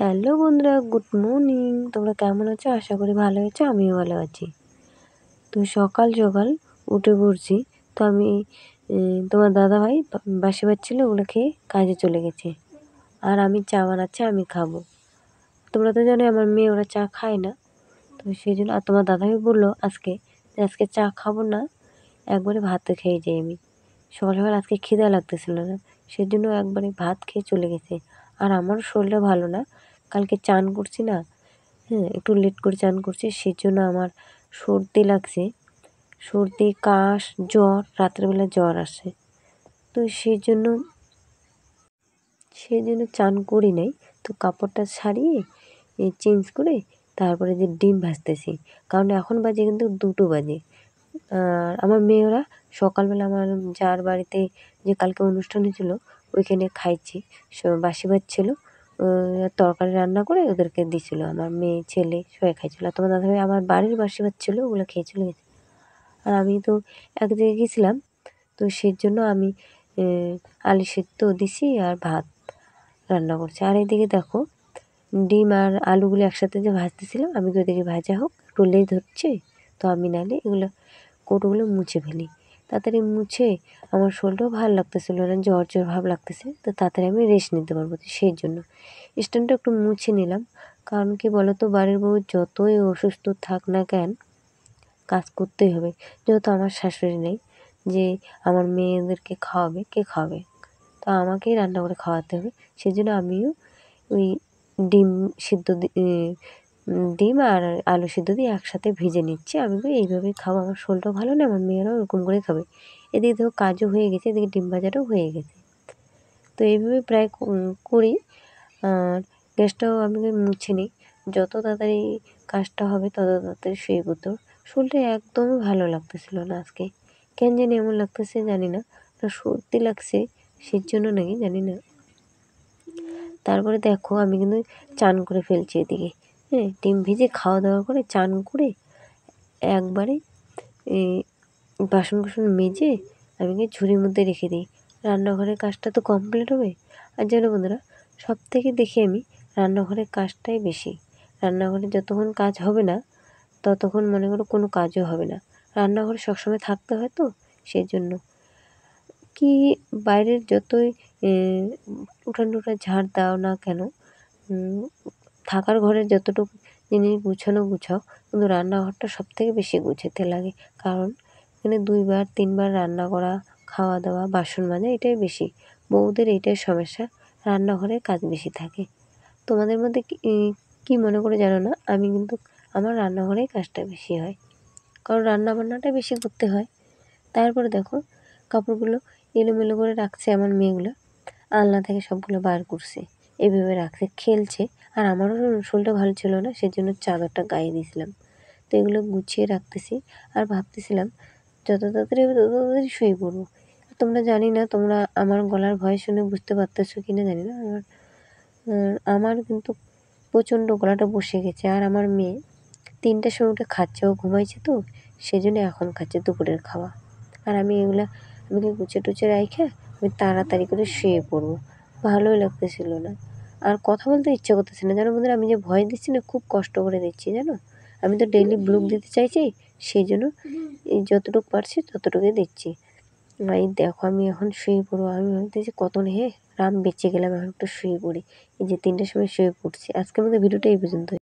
hello বন্ধুরা good morning তোমরা কেমন আছো আশা করি ভালো আছো আমিও ভালো আছি তো সকাল সকাল উঠে পড়ছি তো আমি তোমার দাদা ভাই বাসি বাচ্ছিল ওগুলো খেয়ে কাজে চলে গেছে আর আমি চা বানাচ্ছি আমি খাবো তোমরা তো জানো আমার মেয়ে ওরা চা খায় না তো সেই জন্য আর তোমার দাদাভাই বললো আজকে যে আজকে চা খাবো না একবারে ভাত খেয়ে যাই আমি সকাল সকাল আজকে খিদা লাগতেছিল না সেই জন্য একবারে ভাত খেয়ে চলে গেছে আর আমার শরীরটা ভালো না কালকে চান করছি না হ্যাঁ একটু লেট করে চান করছি সেই জন্য আমার সর্দি লাগছে সর্দি কাশ জ্বর রাত্রেবেলা জ্বর আসে তো সেই জন্য সেই জন্য চান করি নাই তো কাপড়টা সারিয়ে চেঞ্জ করে তারপরে যে ডিম ভাজতেছি কারণ এখন বাজে কিন্তু দুটো বাজে আর আমার মেয়েরা সকালবেলা আমার যার বাড়িতে যে কালকে অনুষ্ঠান হয়েছিল ওইখানে খাইছি বাসি ভাত ছিল তরকারি রান্না করে ওদেরকে দিছিলো আমার মেয়ে ছেলে সবাই খাইছিলো আর তোমার ভাই আমার বাড়ির বাসি ভাত ছিল ওগুলো খেয়েছিলো আর আমি তো এক জায়গায় গেছিলাম তো সেই জন্য আমি আলু সেদ্ধ দিছি আর ভাত রান্না করছি আর এদিকে দেখো ডিম আর আলুগুলো একসাথে যে ভাজতেছিলাম আমি তো ওদিকে ভাজা হোক একটু ধরছে তো আমি নাহলে এগুলো কোটোগুলো মুছে ফেলি তাড়াতাড়ি মুছে আমার শরীরটাও ভালো লাগতেছিলো না জ্বর জ্বর ভাব লাগতেছে তো তাড়াতাড়ি আমি রেস্ট নিতে পারবো তো সেই জন্য স্ট্যান্ডটা একটু মুছে নিলাম কারণ কি বলতো বাড়ির বউ যতই অসুস্থ থাক না কেন কাজ করতেই হবে যেহেতু আমার শাশুড়ি নেই যে আমার মেয়েদেরকে খাওয়াবে কে খাওয়াবে তো আমাকেই রান্না করে খাওয়াতে হবে সেই জন্য আমিও ওই ডিম সিদ্ধ ডিম আর আলু সিদ্ধ দিয়ে একসাথে ভেজে নিচ্ছি আমি এইভাবেই খাবো আমার শোলটাও ভালো না আমার মেয়েরাও এরকম করে খাবে এদিকে দেখো কাজও হয়ে গেছে এদিকে ডিম ভাজাটাও হয়ে গেছে তো এইভাবে প্রায় করি আর গ্যাসটাও আমি মুছে নিই যত তাড়াতাড়ি কাজটা হবে তত তাড়াতাড়ি শুয়ে পড়তো শরীরটা একদমই ভালো লাগতেছিল না আজকে কেন জানি এমন লাগতেছে জানি না না সর্দি লাগছে সেই জন্য নাকি জানি না তারপরে দেখো আমি কিন্তু চান করে ফেলছি এদিকে হ্যাঁ ডিম ভেজে খাওয়া দাওয়া করে চান করে একবারে বাসন কুসন মেজে আমি গিয়ে ঝুড়ির মধ্যে রেখে দিই রান্নাঘরের কাজটা তো কমপ্লিট হবে আর জানো বন্ধুরা সব থেকে দেখি আমি রান্নাঘরের কাজটাই বেশি রান্নাঘরে যতক্ষণ কাজ হবে না ততক্ষণ মনে করো কোনো কাজও হবে না রান্নাঘরে সবসময় থাকতে হয় তো সেই জন্য কি বাইরের যতই উঠান টুঠান ঝাড় দাও না কেন থাকার ঘরের যতটুকু জিনিস গুছানো গুছাও কিন্তু রান্নাঘরটা সব থেকে বেশি গুছাতে লাগে কারণ এখানে দুইবার তিনবার রান্না করা খাওয়া দাওয়া বাসন মাজা এটাই বেশি বউদের এটাই সমস্যা রান্নাঘরে কাজ বেশি থাকে তোমাদের মধ্যে কী মনে করে জানো না আমি কিন্তু আমার রান্নাঘরেই কাজটা বেশি হয় কারণ রান্না বান্নাটা বেশি করতে হয় তারপরে দেখো কাপড়গুলো এলোমেলো করে রাখছে আমার মেয়েগুলো আলনা থেকে সবগুলো বার করছে এভাবে রাখতে খেলছে আর আমারও শরীরটা ভালো ছিল না সেজন্য চাদরটা গায়ে দিয়েছিলাম তো এগুলো গুছিয়ে রাখতেছি আর ভাবতেছিলাম যত তাড়াতাড়ি হবে তত তাড়াতাড়ি শুয়ে পড়বো তোমরা জানি না তোমরা আমার গলার ভয় শুনে বুঝতে পারতেছো কি না জানি না আমার আমার কিন্তু প্রচণ্ড গলাটা বসে গেছে আর আমার মেয়ে তিনটার সময় উঠে খাচ্ছে ও ঘুমাইছে তো সেজন্য এখন খাচ্ছে দুপুরের খাওয়া আর আমি এগুলো আমাকে গুছে টুছিয়ে রাইখে আমি তাড়াতাড়ি করে শুয়ে পড়বো ভালোই লাগতেছিল না আর কথা বলতে ইচ্ছে করতেছে না জানো বন্ধুরা আমি যে ভয় দিচ্ছি না খুব কষ্ট করে দিচ্ছি জানো আমি তো ডেলি ব্লুক দিতে চাইছি সেই জন্য এই যতটুকু পারছি ততটুকুই দিচ্ছি এই দেখো আমি এখন শুয়ে পড়বো আমি ভাবতেছি কত হে রাম বেঁচে গেলাম এখন একটু শুয়ে পড়ি এই যে তিনটের সময় শুয়ে পড়ছি আজকের মতো ভিডিওটা এই পর্যন্তই